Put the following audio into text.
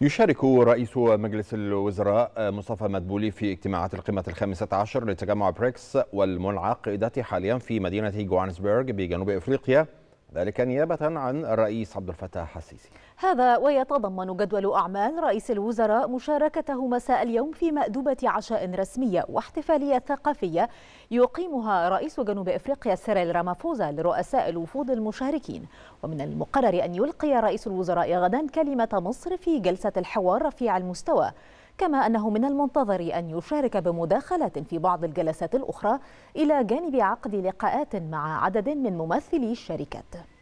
يشارك رئيس مجلس الوزراء مصطفى مدبولي في اجتماعات القمة الخامسة عشر لتجمع بريكس والمنعقدة حاليا في مدينة جوانسبرغ بجنوب أفريقيا ذلك نيابة عن الرئيس عبد الفتاح السيسي هذا ويتضمن جدول أعمال رئيس الوزراء مشاركته مساء اليوم في مأدبة عشاء رسمية واحتفالية ثقافية يقيمها رئيس جنوب إفريقيا سيريل رامافوزا لرؤساء الوفود المشاركين ومن المقرر أن يلقي رئيس الوزراء غدا كلمة مصر في جلسة الحوار رفيع المستوى كما أنه من المنتظر أن يشارك بمداخلة في بعض الجلسات الأخرى إلى جانب عقد لقاءات مع عدد من ممثلي الشركات